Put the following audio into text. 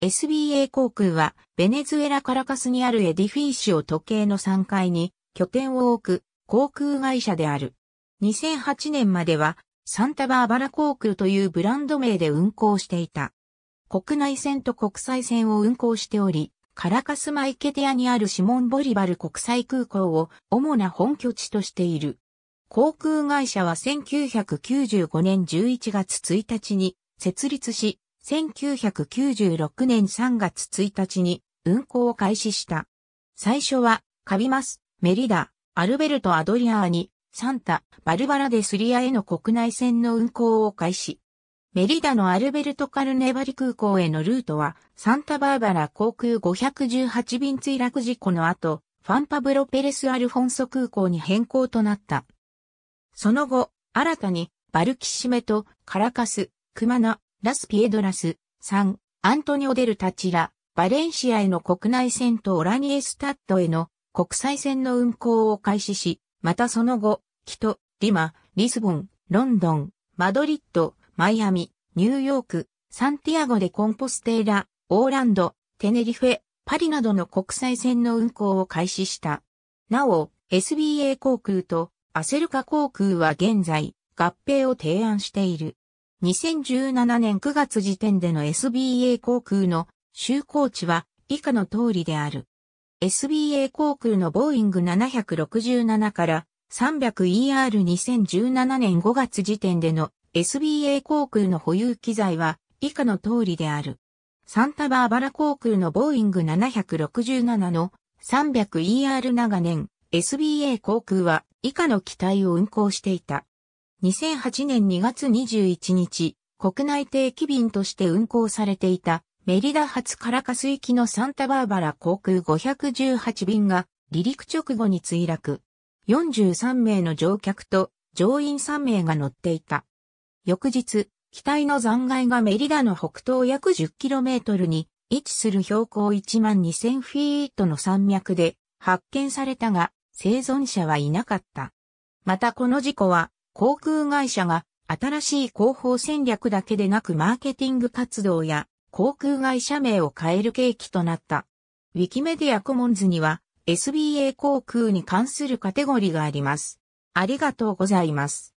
SBA 航空は、ベネズエラ・カラカスにあるエディフィーシオ時計の3階に拠点を置く航空会社である。2008年までは、サンタバーバラ航空というブランド名で運航していた。国内線と国際線を運航しており、カラカスマイケテアにあるシモン・ボリバル国際空港を主な本拠地としている。航空会社は1995年11月1日に設立し、1996年3月1日に運行を開始した。最初は、カビマス、メリダ、アルベルト・アドリアーニ、サンタ、バルバラでスリアへの国内線の運行を開始。メリダのアルベルト・カルネバリ空港へのルートは、サンタバーバラ航空518便墜落事故の後、ファンパブロ・ペレス・アルフォンソ空港に変更となった。その後、新たに、バルキシメとカラカス、クマナ、ラスピエドラス、3、アントニオ・デルタチラ、バレンシアへの国内線とオラニエスタッドへの国際線の運行を開始し、またその後、キト、リマ、リスボン、ロンドン、マドリッド、マイアミ、ニューヨーク、サンティアゴでコンポステーラ、オーランド、テネリフェ、パリなどの国際線の運行を開始した。なお、SBA 航空とアセルカ航空は現在、合併を提案している。2017年9月時点での SBA 航空の就航地は以下の通りである。SBA 航空のボーイング767から 300ER2017 年5月時点での SBA 航空の保有機材は以下の通りである。サンタバーバラ航空のボーイング767の 300ER 長年 SBA 航空は以下の機体を運航していた。2008年2月21日、国内定期便として運航されていたメリダ発カラカス行きのサンタバーバラ航空518便が離陸直後に墜落。43名の乗客と乗員3名が乗っていた。翌日、機体の残骸がメリダの北東約 10km に位置する標高1万2000フィートの山脈で発見されたが生存者はいなかった。またこの事故は航空会社が新しい広報戦略だけでなくマーケティング活動や航空会社名を変える契機となった。ウィキメディアコモンズには SBA 航空に関するカテゴリーがあります。ありがとうございます。